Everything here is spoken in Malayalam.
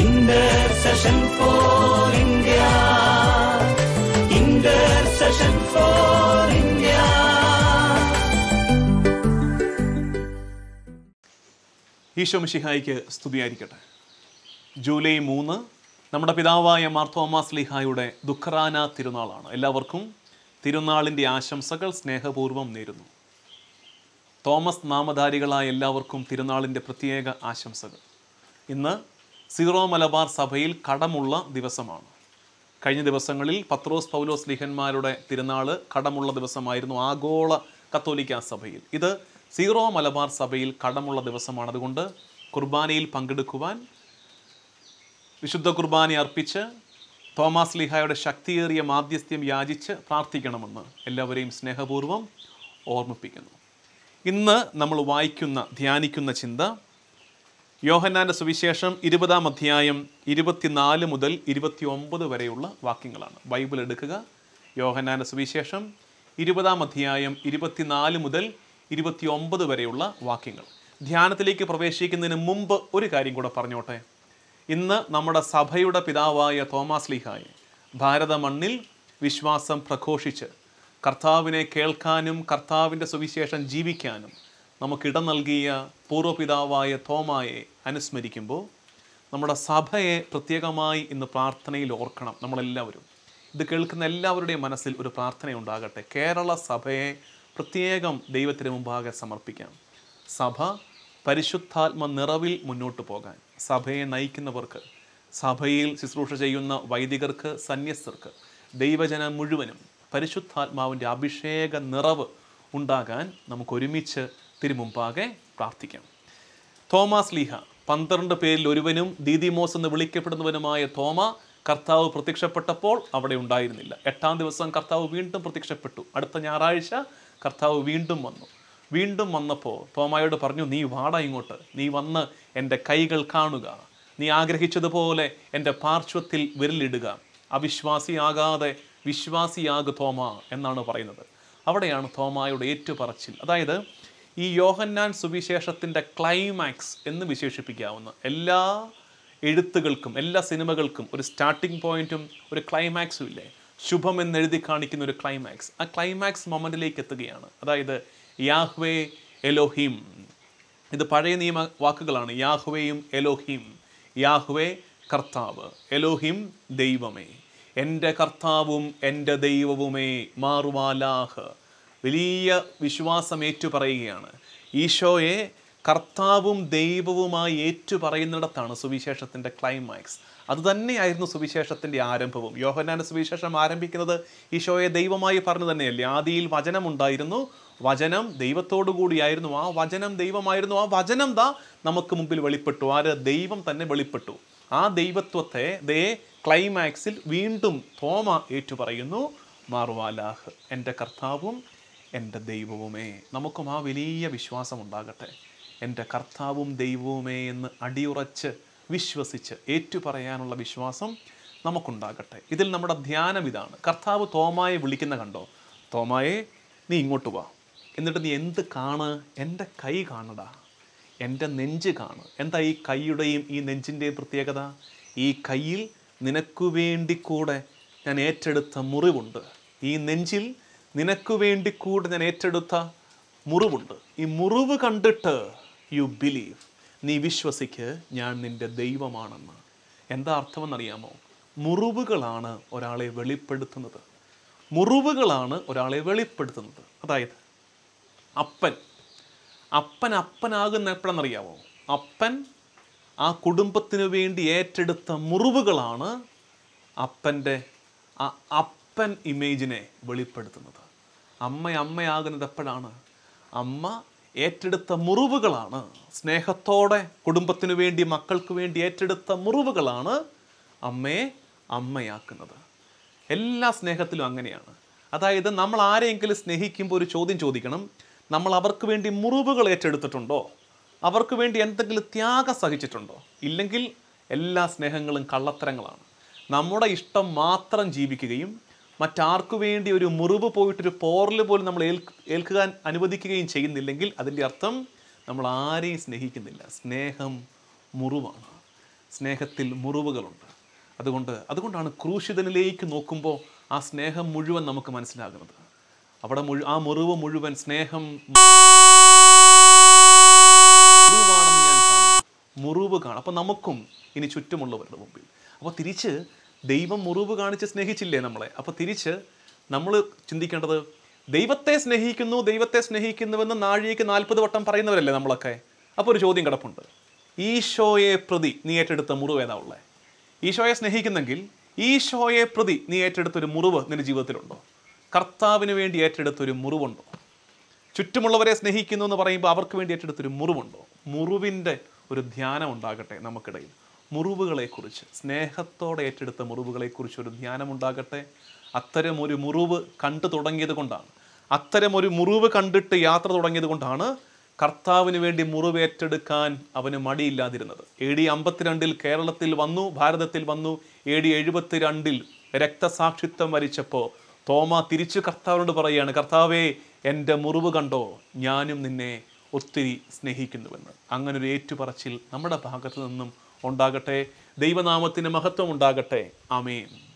Intercession for India. Intercession for India. Isho മിഷിഹായിക്ക് സ്തുതിയായിരിക്കട്ടെ ജൂലൈ മൂന്ന് നമ്മുടെ പിതാവായ തോമസ് ലിഹായുടെ ദുഃഖറാന തിരുനാളാണ് എല്ലാവർക്കും തിരുനാളിൻ്റെ ആശംസകൾ സ്നേഹപൂർവ്വം നേരുന്നു തോമസ് നാമധാരികളായ എല്ലാവർക്കും തിരുനാളിൻ്റെ പ്രത്യേക ആശംസകൾ ഇന്ന് സീറോ മലബാർ സഭയിൽ കടമുള്ള ദിവസമാണ് കഴിഞ്ഞ ദിവസങ്ങളിൽ പത്രോസ് പൗലോസ് ലിഹന്മാരുടെ തിരുനാൾ കടമുള്ള ദിവസമായിരുന്നു ആഗോള കത്തോലിക്ക സഭയിൽ ഇത് സീറോ മലബാർ സഭയിൽ കടമുള്ള ദിവസമാണ് അതുകൊണ്ട് കുർബാനയിൽ പങ്കെടുക്കുവാൻ വിശുദ്ധ കുർബാന അർപ്പിച്ച് തോമസ് ലിഹായുടെ ശക്തിയേറിയ മാധ്യസ്ഥ്യം യാചിച്ച് പ്രാർത്ഥിക്കണമെന്ന് എല്ലാവരെയും സ്നേഹപൂർവ്വം ഓർമ്മിപ്പിക്കുന്നു ഇന്ന് നമ്മൾ വായിക്കുന്ന ധ്യാനിക്കുന്ന ചിന്ത യോഹന്നാൻ്റെ സുവിശേഷം ഇരുപതാം അധ്യായം ഇരുപത്തിനാല് മുതൽ ഇരുപത്തി ഒമ്പത് വരെയുള്ള വാക്യങ്ങളാണ് ബൈബിൾ എടുക്കുക യോഹന്നാൻ്റെ സുവിശേഷം ഇരുപതാം അധ്യായം ഇരുപത്തിനാല് മുതൽ ഇരുപത്തി ഒമ്പത് വരെയുള്ള വാക്യങ്ങൾ ധ്യാനത്തിലേക്ക് പ്രവേശിക്കുന്നതിന് മുമ്പ് ഒരു കാര്യം കൂടെ പറഞ്ഞോട്ടെ ഇന്ന് നമ്മുടെ സഭയുടെ പിതാവായ തോമസ് ലീഹായെ ഭാരത മണ്ണിൽ വിശ്വാസം പ്രഘോഷിച്ച് കർത്താവിനെ കേൾക്കാനും കർത്താവിൻ്റെ സുവിശേഷം ജീവിക്കാനും നമുക്കിടം നൽകിയ പൂർവ്വപിതാവായ തോമായെ അനുസ്മരിക്കുമ്പോൾ നമ്മുടെ സഭയെ പ്രത്യേകമായി ഇന്ന് പ്രാർത്ഥനയിൽ ഓർക്കണം നമ്മളെല്ലാവരും ഇത് കേൾക്കുന്ന എല്ലാവരുടെയും മനസ്സിൽ ഒരു പ്രാർത്ഥന ഉണ്ടാകട്ടെ കേരള സഭയെ പ്രത്യേകം ദൈവത്തിന് മുമ്പാകെ സമർപ്പിക്കാം സഭ പരിശുദ്ധാത്മ നിറവിൽ മുന്നോട്ട് പോകാൻ സഭയെ നയിക്കുന്നവർക്ക് സഭയിൽ ശുശ്രൂഷ ചെയ്യുന്ന വൈദികർക്ക് സന്യസ്തർക്ക് ദൈവജനം മുഴുവനും പരിശുദ്ധാത്മാവിൻ്റെ അഭിഷേക നിറവ് ഉണ്ടാകാൻ നമുക്കൊരുമിച്ച് തിരുമുമ്പാകെ പ്രാർത്ഥിക്കാം തോമസ് ലീഹ പന്ത്രണ്ട് പേരിൽ ഒരുവനും ദീദിമോസ് എന്ന് വിളിക്കപ്പെടുന്നവനുമായ തോമ കർത്താവ് പ്രത്യക്ഷപ്പെട്ടപ്പോൾ അവിടെ ഉണ്ടായിരുന്നില്ല എട്ടാം ദിവസം കർത്താവ് വീണ്ടും പ്രത്യക്ഷപ്പെട്ടു അടുത്ത ഞായറാഴ്ച കർത്താവ് വീണ്ടും വന്നു വീണ്ടും വന്നപ്പോൾ തോമായോട് പറഞ്ഞു നീ വാട ഇങ്ങോട്ട് നീ വന്ന് എൻ്റെ കൈകൾ കാണുക നീ ആഗ്രഹിച്ചതുപോലെ എൻ്റെ പാർശ്വത്തിൽ വിരലിടുക അവിശ്വാസിയാകാതെ വിശ്വാസിയാകു തോമ എന്നാണ് പറയുന്നത് അവിടെയാണ് തോമായുടെ ഏറ്റുപറച്ചിൽ അതായത് ഈ യോഹന്നാൻ സുവിശേഷത്തിൻ്റെ ക്ലൈമാക്സ് എന്ന് വിശേഷിപ്പിക്കാവുന്ന എല്ലാ എഴുത്തുകൾക്കും എല്ലാ സിനിമകൾക്കും ഒരു സ്റ്റാർട്ടിംഗ് പോയിന്റും ഒരു ക്ലൈമാക്സും ഇല്ലേ ശുഭം എന്നെഴുതി കാണിക്കുന്ന ഒരു ക്ലൈമാക്സ് ആ ക്ലൈമാക്സ് മൊമെൻറ്റിലേക്ക് എത്തുകയാണ് അതായത് യാഹ്വേ എലോഹിം ഇത് പഴയ നിയമ വാക്കുകളാണ് യാഹ്വേയും എലോഹിം യാഹ്വേ കർത്താവ് എലോഹിം ദൈവമേ എൻ്റെ കർത്താവും എൻ്റെ ദൈവവുമേ മാറുവാലാഹ് വലിയ വിശ്വാസം ഏറ്റുപറയുകയാണ് ഈശോയെ കർത്താവും ദൈവവുമായി ഏറ്റുപറയുന്നിടത്താണ് സുവിശേഷത്തിൻ്റെ ക്ലൈമാക്സ് അതുതന്നെയായിരുന്നു സുവിശേഷത്തിൻ്റെ ആരംഭവും യോഹനാന സുവിശേഷം ആരംഭിക്കുന്നത് ഈശോയെ ദൈവമായി പറഞ്ഞു തന്നെയല്ലേ ആദിയിൽ വചനമുണ്ടായിരുന്നു വചനം ദൈവത്തോടു കൂടിയായിരുന്നു ആ വചനം ദൈവമായിരുന്നു ആ വചനം ദാ നമുക്ക് മുമ്പിൽ വെളിപ്പെട്ടു ആര് ദൈവം തന്നെ വെളിപ്പെട്ടു ആ ദൈവത്വത്തെ ദേ ക്ലൈമാക്സിൽ വീണ്ടും തോമ ഏറ്റുപറയുന്നു മാറുവാലാഹ് എൻ്റെ കർത്താവും എൻ്റെ ദൈവവുമേ നമുക്കും ആ വലിയ വിശ്വാസം ഉണ്ടാകട്ടെ എൻ്റെ കർത്താവും ദൈവവുമേ എന്ന് അടിയുറച്ച് വിശ്വസിച്ച് ഏറ്റുപറയാനുള്ള വിശ്വാസം നമുക്കുണ്ടാകട്ടെ ഇതിൽ നമ്മുടെ ധ്യാനം ഇതാണ് കർത്താവ് തോമായെ വിളിക്കുന്ന കണ്ടോ തോമായെ നീ ഇങ്ങോട്ട് വാ എന്നിട്ട് നീ എന്ത് കാണ് എൻ്റെ കൈ കാണടാ എൻ്റെ നെഞ്ച് കാണ് എന്താ ഈ കൈയുടെയും ഈ നെഞ്ചിൻ്റെയും പ്രത്യേകത ഈ കയ്യിൽ നിനക്കു വേണ്ടി കൂടെ ഞാൻ ഏറ്റെടുത്ത മുറിവുണ്ട് ഈ നെഞ്ചിൽ നിനക്ക് വേണ്ടി കൂടെ ഞാൻ ഏറ്റെടുത്ത മുറിവുണ്ട് ഈ മുറിവ് കണ്ടിട്ട് യു ബിലീവ് നീ വിശ്വസിക്ക് ഞാൻ നിൻ്റെ ദൈവമാണെന്ന് എന്താ അർത്ഥമെന്നറിയാമോ മുറിവുകളാണ് ഒരാളെ വെളിപ്പെടുത്തുന്നത് മുറിവുകളാണ് ഒരാളെ വെളിപ്പെടുത്തുന്നത് അതായത് അപ്പൻ അപ്പൻ അപ്പനാകുന്ന എപ്പോഴെന്നറിയാമോ അപ്പൻ ആ കുടുംബത്തിന് വേണ്ടി ഏറ്റെടുത്ത മുറിവുകളാണ് അപ്പൻ്റെ ആ അപ്പൻ ഇമേജിനെ വെളിപ്പെടുത്തുന്നത് അമ്മ അമ്മയാകുന്നത് എപ്പോഴാണ് അമ്മ ഏറ്റെടുത്ത മുറിവുകളാണ് സ്നേഹത്തോടെ കുടുംബത്തിനു വേണ്ടി മക്കൾക്ക് വേണ്ടി ഏറ്റെടുത്ത മുറിവുകളാണ് അമ്മയെ അമ്മയാക്കുന്നത് എല്ലാ സ്നേഹത്തിലും അങ്ങനെയാണ് അതായത് നമ്മൾ ആരെയെങ്കിലും സ്നേഹിക്കുമ്പോൾ ഒരു ചോദ്യം ചോദിക്കണം നമ്മൾ അവർക്ക് വേണ്ടി മുറിവുകൾ ഏറ്റെടുത്തിട്ടുണ്ടോ അവർക്ക് വേണ്ടി എന്തെങ്കിലും ത്യാഗം സഹിച്ചിട്ടുണ്ടോ ഇല്ലെങ്കിൽ എല്ലാ സ്നേഹങ്ങളും കള്ളത്തരങ്ങളാണ് നമ്മുടെ ഇഷ്ടം മാത്രം ജീവിക്കുകയും മറ്റാർക്കു വേണ്ടി ഒരു മുറിവ് പോയിട്ടൊരു പോറൽ പോലും നമ്മൾ ഏൽക്കാൻ അനുവദിക്കുകയും ചെയ്യുന്നില്ലെങ്കിൽ അതിൻ്റെ അർത്ഥം നമ്മൾ ആരെയും സ്നേഹിക്കുന്നില്ല സ്നേഹം മുറിവാണ് സ്നേഹത്തിൽ മുറിവുകളുണ്ട് അതുകൊണ്ട് അതുകൊണ്ടാണ് ക്രൂശിതനിലേക്ക് നോക്കുമ്പോൾ ആ സ്നേഹം മുഴുവൻ നമുക്ക് മനസ്സിലാകുന്നത് അവിടെ മുഴു ആ മുറിവ് മുഴുവൻ സ്നേഹം മുറിവ് കാണാം അപ്പോൾ നമുക്കും ഇനി ചുറ്റുമുള്ളവരുടെ മുമ്പിൽ അപ്പോൾ തിരിച്ച് ദൈവം മുറിവ് കാണിച്ച് സ്നേഹിച്ചില്ലേ നമ്മളെ അപ്പോൾ തിരിച്ച് നമ്മൾ ചിന്തിക്കേണ്ടത് ദൈവത്തെ സ്നേഹിക്കുന്നു ദൈവത്തെ സ്നേഹിക്കുന്നുവെന്ന് നാഴിക നാൽപ്പത് വട്ടം പറയുന്നവരല്ലേ നമ്മളൊക്കെ അപ്പോൾ ഒരു ചോദ്യം കിടപ്പുണ്ട് ഈശോയെ പ്രതി നീ ഏറ്റെടുത്ത മുറിവ് ഏതാ ഉള്ളത് ഈശോയെ സ്നേഹിക്കുന്നെങ്കിൽ ഈശോയെ പ്രതി നീ ഏറ്റെടുത്തൊരു മുറിവ് നിന്റെ ജീവിതത്തിലുണ്ടോ കർത്താവിന് വേണ്ടി ഏറ്റെടുത്തൊരു മുറിവുണ്ടോ ചുറ്റുമുള്ളവരെ സ്നേഹിക്കുന്നു എന്ന് പറയുമ്പോൾ അവർക്ക് വേണ്ടി ഏറ്റെടുത്തൊരു മുറിവുണ്ടോ മുറിവിൻ്റെ ഒരു ധ്യാനം ഉണ്ടാകട്ടെ നമുക്കിടയിൽ മുറിവുകളെക്കുറിച്ച് സ്നേഹത്തോടെ ഏറ്റെടുത്ത മുറിവുകളെക്കുറിച്ച് ഒരു ധ്യാനമുണ്ടാകട്ടെ അത്തരം ഒരു മുറിവ് കണ്ടു തുടങ്ങിയത് കൊണ്ടാണ് അത്തരം ഒരു മുറിവ് കണ്ടിട്ട് യാത്ര തുടങ്ങിയത് കൊണ്ടാണ് കർത്താവിന് വേണ്ടി മുറിവേറ്റെടുക്കാൻ അവന് മടിയില്ലാതിരുന്നത് എ ഡി അമ്പത്തിരണ്ടിൽ കേരളത്തിൽ വന്നു ഭാരതത്തിൽ വന്നു എ ഡി എഴുപത്തിരണ്ടിൽ രക്തസാക്ഷിത്വം വരിച്ചപ്പോൾ തോമ തിരിച്ച് കർത്താവിനോട് പറയുകയാണ് കർത്താവേ എൻ്റെ മുറിവ് കണ്ടോ ഞാനും നിന്നെ ഒത്തിരി സ്നേഹിക്കുന്നുവെന്ന് അങ്ങനൊരു ഏറ്റുപറച്ചിൽ നമ്മുടെ ഭാഗത്തു നിന്നും ഉണ്ടാകട്ടെ ദൈവനാമത്തിന് മഹത്വം ഉണ്ടാകട്ടെ ആമേൻ